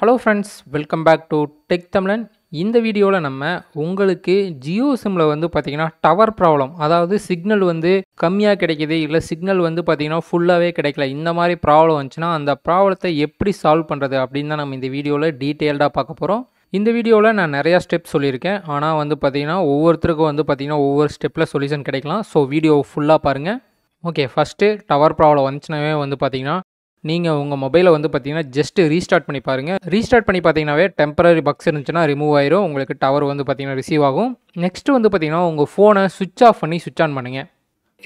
hello friends welcome back to Tech Tamizhan இந்த வீடியோவில் நம்ம உங்களுக்கு ஜியோ சிம்மில் வந்து பார்த்திங்கன்னா டவர் ப்ராப்ளம் அதாவது சிக்னல் வந்து கம்மியாக கிடைக்கிது இல்லை சிக்னல் வந்து பார்த்திங்கன்னா ஃபுல்லாகவே கிடைக்கல இந்த மாதிரி ப்ராப்ளம் வந்துச்சுன்னா அந்த ப்ராப்ளத்தை எப்படி சால்வ் பண்ணுறது அப்படின்னு தான் நம்ம இந்த வீடியோவில் டீட்டெயில்டாக பார்க்க போகிறோம் இந்த வீடியோவில் நான் நிறையா ஸ்டெப் சொல்லியிருக்கேன் ஆனால் வந்து பார்த்திங்கன்னா ஒவ்வொருத்தருக்கும் வந்து பார்த்திங்கன்னா ஒவ்வொரு ஸ்டெப்பில் சொல்யூஷன் கிடைக்கலாம் ஸோ வீடியோ ஃபுல்லாக பாருங்கள் ஓகே ஃபஸ்ட்டு டவர் ப்ராப்ளம் வந்துச்சுனாவே வந்து பார்த்திங்கன்னா நீங்கள் உங்கள் மொபைலை வந்து பார்த்தீங்கன்னா ஜஸ்ட் ரீஸ்டார்ட் பண்ணி பாருங்கள் ரீஸ்டார்ட் பண்ணி பார்த்தீங்கன்னாவே டெம்பரரி பக்ஸ் இருந்துச்சுன்னா ரிமூவ் ஆயிரும் உங்களுக்கு டவர் வந்து பார்த்தீங்கன்னா ரிசீவ் ஆகும் நெக்ஸ்ட் வந்து பார்த்தீங்கன்னா உங்கள் ஃபோனை சுவிட்ச் ஆஃப் பண்ணி சுவிட்ச் ஆன் பண்ணுங்கள்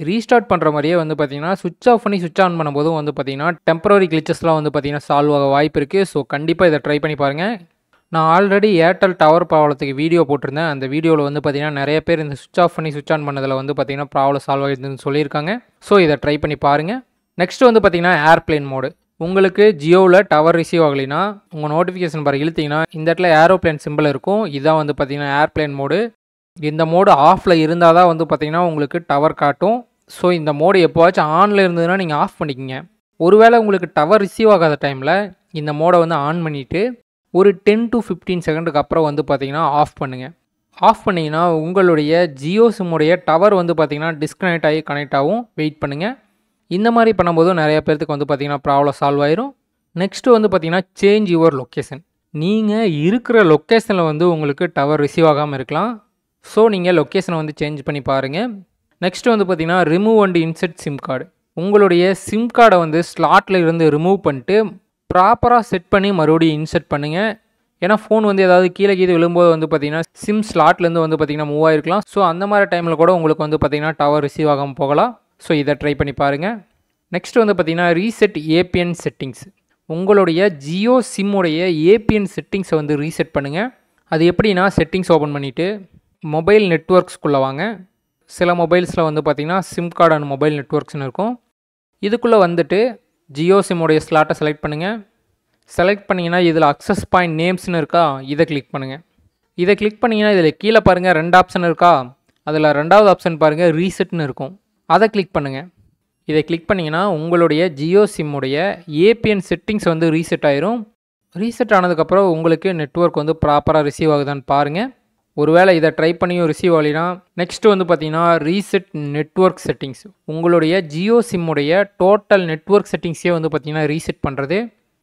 ரீஸ்டார்ட் பண்ணுற மாதிரியே வந்து பார்த்தீங்கன்னா சுவிட்ச் ஆஃப் பண்ணி சுவிட்ச் ஆன் பண்ணும்போதும் வந்து பார்த்தீங்கன்னா டெம்பரரி கிளிச்சஸ்லாம் வந்து பார்த்தீங்கன்னா சால்வ் ஆக வாய்ப்பு இருக்குது ஸோ கண்டிப்பாக இதை ட்ரை பண்ணி பாருங்கள் நான் ஆல்ரெடி ஏர்டெல் டவர் ப்ராப்ளத்துக்கு வீடியோ போட்டிருந்தேன் அந்த வீடியோவில் வந்து பார்த்தீங்கன்னா நிறைய பேர் இந்த சுவிட்ச் ஆஃப் பண்ணி சுவிட்ச் ஆன் பண்ணதில் வந்து பார்த்தீங்கன்னா ப்ராப்ளம் சால்வ் ஆகிடுதுன்னு சொல்லியிருக்காங்க ஸோ இதை ட்ரை பண்ணி பாருங்கள் நெக்ஸ்ட் வந்து பார்த்தீங்கன்னா ஏர்ப்ளேன் மோடு உங்களுக்கு ஜியோவில் டவர் ரிசீவ் ஆகலைன்னா உங்கள் நோட்டிஃபிகேஷன் பாரு இழுத்திங்கன்னா இந்த இடத்துல ஏரோப்ளேன் சிம்பிள் இருக்கும் இதான் வந்து பார்த்திங்கன்னா ஏர்ப்ளேன் மோடு இந்த மோடு ஆஃபில் இருந்தால் தான் வந்து பார்த்திங்கன்னா உங்களுக்கு டவர் காட்டும் ஸோ இந்த மோடு எப்போவாச்சும் ஆனில் இருந்ததுன்னா நீங்கள் ஆஃப் பண்ணிக்கிங்க ஒருவேளை உங்களுக்கு டவர் ரிசீவ் ஆகாத டைமில் இந்த மோடை வந்து ஆன் பண்ணிவிட்டு ஒரு டென் டு ஃபிஃப்டீன் செகண்டுக்கு அப்புறம் வந்து பார்த்திங்கன்னா ஆஃப் பண்ணுங்கள் ஆஃப் பண்ணிங்கன்னா உங்களுடைய ஜியோ சிம்முடைய டவர் வந்து பார்த்திங்கன்னா டிஸ்கனெக்ட் ஆகி கனெக்ட் ஆகும் வெயிட் பண்ணுங்கள் இந்த மாதிரி பண்ணும்போதும் நிறைய பேர்த்துக்கு வந்து பார்த்திங்கன்னா ப்ராப்ளம் சால்வ் ஆயிரும் நெக்ஸ்ட்டு வந்து பார்த்திங்கன்னா சேஞ்ச் யுவர் லொக்கேஷன் நீங்கள் இருக்கிற லொக்கேஷனில் வந்து உங்களுக்கு டவர் ரிசீவ் ஆகாமல் இருக்கலாம் ஸோ நீங்கள் லொக்கேஷனை வந்து சேஞ்ச் பண்ணி பாருங்கள் நெக்ஸ்ட்டு வந்து பார்த்திங்கன்னா remove and insert sim card உங்களுடைய சிம் கார்டை வந்து ஸ்லாட்டில் இருந்து ரிமூவ் பண்ணிட்டு ப்ராப்பராக செட் பண்ணி மறுபடியும் இன்செர்ட் பண்ணுங்கள் ஏன்னா ஃபோன் வந்து ஏதாவது கீழே கீழே விழும்போது வந்து பார்த்திங்கன்னா சிம் ஸ்லாட்லேருந்து வந்து பார்த்திங்கன்னா மூவ் ஆகிருக்கலாம் ஸோ அந்த மாதிரி டைமில் கூட உங்களுக்கு வந்து பார்த்திங்கன்னா டவர் ரிசீவ் ஆகாமல் போகலாம் ஸோ இதை ட்ரை பண்ணி பாருங்கள் நெக்ஸ்ட் வந்து பார்த்திங்கன்னா ரீசெட் ஏபிஎன் செட்டிங்ஸ் உங்களுடைய ஜியோ சிம்முடைய ஏபிஎன் செட்டிங்ஸை வந்து ரீசெட் பண்ணுங்கள் அது எப்படின்னா செட்டிங்ஸ் ஓப்பன் பண்ணிவிட்டு மொபைல் நெட்ஒர்க்ஸ்குள்ளே வாங்க சில மொபைல்ஸில் வந்து பார்த்திங்கன்னா சிம் கார்டு அண்ட் மொபைல் நெட்ஒர்க்ஸ்னு இருக்கும் இதுக்குள்ளே வந்துட்டு ஜியோ சிம்முடைய ஸ்லாட்டை செலக்ட் பண்ணுங்கள் செலக்ட் பண்ணிங்கன்னா இதில் அக்சஸ் பாயிண்ட் நேம்ஸ்னு இருக்கா இதை கிளிக் பண்ணுங்கள் இதை கிளிக் பண்ணிங்கன்னா இதில் கீழே பாருங்கள் ரெண்டு ஆப்ஷன் இருக்கா அதில் ரெண்டாவது ஆப்ஷன் பாருங்கள் ரீசெட்னு இருக்கும் அதை கிளிக் பண்ணுங்கள் இதை கிளிக் பண்ணிங்கன்னா உங்களுடைய ஜியோ சிம்முடைய ஏபிஎன் செட்டிங்ஸ் வந்து ரீசெட் ஆயிரும் ரீசெட் ஆனதுக்கப்புறம் உங்களுக்கு நெட்ஒர்க் வந்து ப்ராப்பராக ரிசீவ் ஆகுதான்னு பாருங்கள் ஒருவேளை இதை ட்ரை பண்ணியும் ரிசீவ் ஆகலைனா நெக்ஸ்ட்டு வந்து பார்த்தீங்கன்னா ரீசெட் நெட்ஒர்க் செட்டிங்ஸ் உங்களுடைய ஜியோ சிம்முடைய டோட்டல் நெட்ஒர்க் செட்டிங்ஸே வந்து பார்த்திங்கன்னா ரீசெட் பண்ணுறது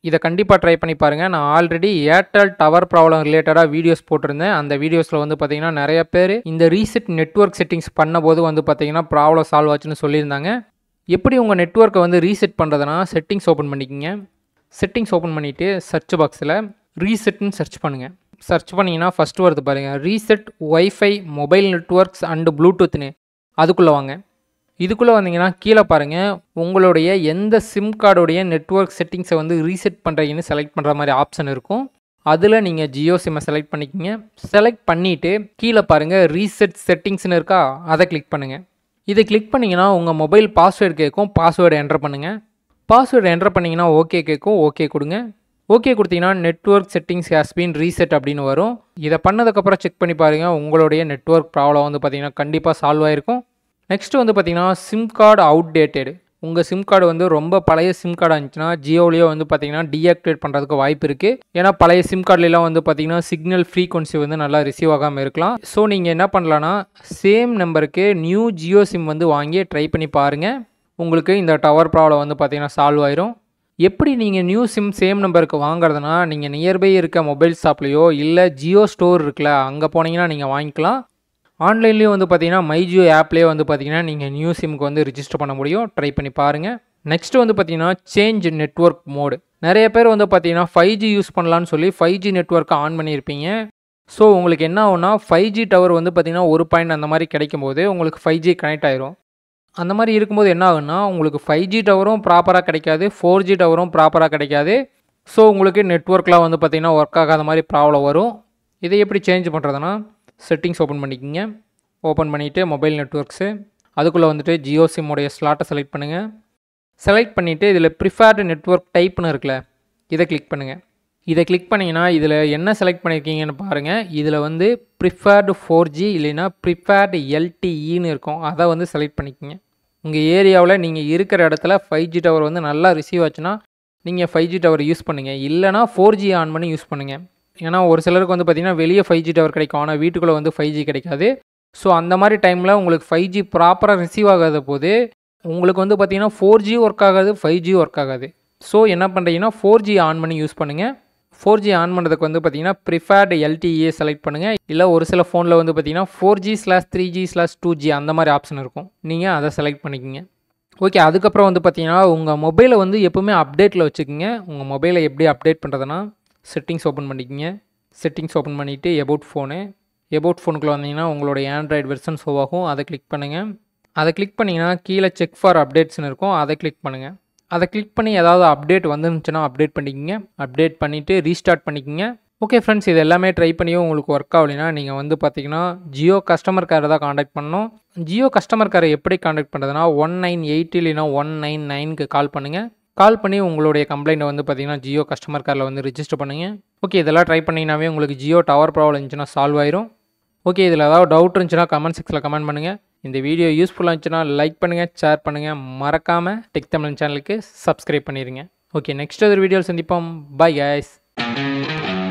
இதை கண்டிப்பாக ட்ரை பண்ணி பாருங்கள் நான் ஆல்ரெடி ஏர்டெல் டவர் ப்ராப்ளம் ரிலேட்டடாக வீடியோஸ் போட்டிருந்தேன் அந்த வீடியோஸில் வந்து பார்த்தீங்கன்னா நிறைய பேர் இந்த ரீசெட் நெட்ஒர்க் செட்டிங்ஸ் பண்ணும்போது வந்து பார்த்தீங்கன்னா ப்ராப்ளம் சால்வ் ஆச்சுன்னு சொல்லியிருந்தாங்க எப்படி உங்கள் நெட்ஒர்க்கை வந்து ரீசெட் பண்ணுறதுனா செட்டிங்ஸ் ஓப்பன் பண்ணிக்கிங்க செட்டிங்ஸ் ஓப்பன் பண்ணிவிட்டு சர்ச் பாக்ஸில் ரீசெட்னு சர்ச் பண்ணுங்கள் சர்ச் பண்ணிங்கன்னா ஃபஸ்ட்டு வருது பாருங்கள் reset wifi mobile networks and ப்ளூடூத்னு அதுக்குள்ளே வாங்க இதுக்குள்ளே வந்தீங்கன்னா கீழே பாருங்கள் உங்களுடைய எந்த சிம் கார்டுடைய நெட்ஒர்க் செட்டிங்ஸை வந்து ரீசெட் பண்ணுறீங்கன்னு செலக்ட் பண்ணுற மாதிரி ஆப்ஷன் இருக்கும் அதில் நீங்கள் ஜியோ சிம்மை செலக்ட் பண்ணிக்கிங்க செலக்ட் பண்ணிவிட்டு கீழே பாருங்கள் ரீசெட் செட்டிங்ஸ்னு இருக்கா அதை கிளிக் பண்ணுங்கள் இதை கிளிக் பண்ணிங்கன்னா உங்கள் மொபைல் பாஸ்வேர்டு கேட்கும் பாஸ்வேர்டு என்ட்ரு பண்ணுங்கள் பாஸ்வேர்டு என்ட்ரு பண்ணிங்கன்னா ஓகே கேட்கும் ஓகே கொடுங்க ஓகே கொடுத்தீங்கன்னா நெட்ஒர்க் செட்டிங்ஸ் ஹேஸ்பின் ரீசெட் அப்படின்னு வரும் இதை பண்ணதுக்கப்புறம் செக் பண்ணி பாருங்கள் உங்களுடைய நெட்ஒர்க் ப்ராப்ளம் வந்து பார்த்திங்கன்னா கண்டிப்பாக சால்வ் ஆகிருக்கும் நெக்ஸ்ட்டு வந்து பார்த்திங்கன்னா சிம் கார்டு அவுடேட்டடு உங்கள் சிம் கார்டு வந்து ரொம்ப பழைய சிம் கார்டாக இருந்துச்சுன்னா ஜியோலேயோ வந்து பார்த்திங்கன்னா டீஆக்டிவேட் பண்ணுறதுக்கு வாய்ப்பு இருக்குது ஏன்னா பழைய சிம் கார்டுலாம் வந்து பார்த்திங்கன்னா சிக்னல் ஃப்ரீக்வன்சி வந்து நல்லா ரிசீவ் ஆகாமல் இருக்கலாம் ஸோ நீங்கள் என்ன பண்ணலான்னா சேம் நம்பருக்கு நியூ ஜியோ சிம் வந்து வாங்கி ட்ரை பண்ணி பாருங்கள் உங்களுக்கு இந்த டவர் ப்ராப்ளம் வந்து பார்த்தீங்கன்னா சால்வ் ஆயிரும் எப்படி நீங்கள் நியூ சிம் சேம் நம்பருக்கு வாங்குறதுனா நீங்கள் நியர்பை இருக்க மொபைல் ஷாப்லேயோ இல்லை ஜியோ ஸ்டோர் இருக்குல்ல அங்கே போனீங்கன்னா நீங்கள் வாங்கிக்கலாம் ஆன்லைன்லேயும் வந்து பார்த்தீங்கன்னா மைஜியோ ஆப்லேயே வந்து பார்த்தீங்கன்னா நீங்கள் நியூ சிம்க்கு வந்து ரிஜிஸ்டர் பண்ண முடியும் ட்ரை பண்ணி பாருங்கள் நெக்ஸ்ட்டு வந்து பார்த்திங்கன்னா சேஞ்ச் நெட்ஒர்க் மோடு நிறைய பேர் வந்து பார்த்திங்கன்னா ஃபைவ் ஜி யூஸ் பண்ணலான்னு சொல்லி ஃபைவ் ஜி நெட்ஒர்க்கை ஆன் பண்ணியிருப்பீங்க ஸோ உங்களுக்கு என்ன ஆகும்னா ஃபைவ் ஜி டவர் வந்து பார்த்திங்கன்னா ஒரு பாயிண்ட் அந்த மாதிரி கிடைக்கும் போது உங்களுக்கு ஃபைவ் ஜி கனெக்ட் ஆயிரும் அந்த மாதிரி இருக்கும்போது என்ன ஆகுன்னா உங்களுக்கு ஃபைவ் ஜி டவரும் ப்ராப்பராக கிடைக்காது ஃபோர் ஜி டவரும் ப்ராப்பராக கிடைக்காது ஸோ உங்களுக்கு நெட்ஒர்க்லாம் வந்து பார்த்திங்கன்னா ஒர்க் ஆகாத மாதிரி ப்ராப்ளம் வரும் இதை எப்படி சேஞ்ச் பண்ணுறதுனா செட்டிங்ஸ் ஓப்பன் பண்ணிக்கிங்க ஓப்பன் பண்ணிவிட்டு மொபைல் நெட்ஒர்க்ஸு அதுக்குள்ளே வந்துட்டு ஜியோ சிம்முடைய ஸ்லாட்டை செலக்ட் பண்ணுங்கள் செலக்ட் பண்ணிவிட்டு இதில் ப்ரிஃபேர்டு நெட்ஒர்க் டைப்னு இருக்குல்ல இதை கிளிக் பண்ணுங்கள் இதை கிளிக் பண்ணிங்கன்னா இதில் என்ன செலக்ட் பண்ணியிருக்கீங்கன்னு பாருங்கள் இதில் வந்து ப்ரிஃபேர்டு ஃபோர் ஜி இல்லைன்னா ப்ரிஃபேர்டு எல்டிஇன்னு e இருக்கும் அதை வந்து செலக்ட் பண்ணிக்கோங்க உங்கள் ஏரியாவில் நீங்கள் இருக்கிற இடத்துல ஃபைவ் ஜி டவர் வந்து நல்லா ரிசீவ் ஆச்சுன்னா நீங்கள் ஃபைவ் ஜி டவர் யூஸ் பண்ணுங்கள் இல்லைனா ஃபோர் ஜி ஆன் பண்ணி யூஸ் பண்ணுங்கள் ஏன்னா ஒரு சிலருக்கு வந்து பார்த்திங்கன்னா வெளியே ஃபைவ் ஜி டவர் கிடைக்கும் ஆனால் வீட்டுக்குள்ளே வந்து ஃபைவ் ஜி கிடைக்காது ஸோ அந்த மாதிரி டைமில் உங்களுக்கு ஃபைவ் ஜி ப்ராப்பராக ரிசீவ் ஆகாத போது உங்களுக்கு வந்து பார்த்திங்கன்னா ஃபோர் ஜி ஒர்க் ஆகாது ஃபைவ் ஜி ஒர்க் ஆகாது ஸோ என்ன பண்ணுறீங்கன்னா ஃபோர் ஜி ஆன் பண்ணி யூஸ் பண்ணுங்கள் ஃபோர் ஜி ஆன் பண்ணுறதுக்கு வந்து பார்த்திங்கன்னா ப்ரிஃபேர்டு எல்டிஏ செலக்ட் e பண்ணுங்கள் இல்லை ஒரு சில ஃபோனில் வந்து பார்த்திங்கன்னா four G slash three G slash two G அந்த மாதிரி ஆப்ஷன் இருக்கும் நீங்கள் அதை செலக்ட் பண்ணிக்கிங்க ஓகே அதுக்கப்புறம் வந்து பார்த்திங்கன்னா உங்கள் மொபைலை வந்து எப்போவுமே அப்டேட்டில் வச்சுக்கோங்க உங்கள் மொபைலை எப்படி அப்டேட் பண்ணுறதுனா செட்டிங்ஸ் ஓப்பன் பண்ணிக்கிங்க செட்டிங்ஸ் ஓப்பன் பண்ணிவிட்டு எபவுட் ஃபோனு எபவுட் ஃபோனுக்குள்ளே வந்தீங்கன்னா உங்களோட ஆண்ட்ராய்டு வெர்ஷன் ஷோ ஆகும் அதை கிளிக் பண்ணுங்கள் அதை கிளிக் பண்ணிங்கன்னா கீழே செக் ஃபார் அப்டேட்ஸ்னு இருக்கும் அதை கிளிக் பண்ணுங்கள் அதை கிளிக் பண்ணி ஏதாவது அப்டேட் வந்துருந்துச்சுன்னா அப்டேட் பண்ணிக்கிங்க அப்டேட் பண்ணிவிட்டு ரீஸ்டார்ட் பண்ணிக்கிங்க ஓகே ஃப்ரெண்ட்ஸ் இது எல்லாமே ட்ரை பண்ணியும் உங்களுக்கு ஒர்க் ஆகலைன்னா நீங்கள் வந்து பார்த்தீங்கன்னா ஜியோ கஸ்டமர் கேரை தான் காண்டாக்ட் பண்ணணும் ஜியோ கஸ்டமர் கேரை எப்படி காண்டாக்ட் பண்ணுறதுனா ஒன் நைன் எயிட் இல்லைனா ஒன் நைன் நைனுக்கு கால் பண்ணுங்கள் கால் பண்ணி உங்களுடைய கம்ப்ளைண்ட்டை வந்து பார்த்தீங்கன்னா ஜியோ கஸ்டமர் கேரில் வந்து ரிஜிஸ்டர் பண்ணுங்கள் ஓகே இதெல்லாம் ட்ரை பண்ணிங்கனாவே உங்களுக்கு ஜியோ டவர் ப்ராப்ளம் இருந்துச்சுன்னா சால்வ் ஆயிரும் ஓகே இதில் ஏதாவது டவுட் இருந்துச்சுன்னா கமெண்ட் செக்ஸில் கமெண்ட் பண்ணுங்கள் இந்த வீடியோ யூஸ்ஃபுல்லாக இருந்துச்சுன்னா லைக் பண்ணுங்கள் ஷேர் பண்ணுங்கள் மறக்காமல் டெக் தமிழ் சேனலுக்கு சப்ஸ்கிரைப் பண்ணிடுங்க ஓகே நெக்ஸ்ட் ஒரு வீடியோவில் சந்திப்போம் பாய் கைஸ்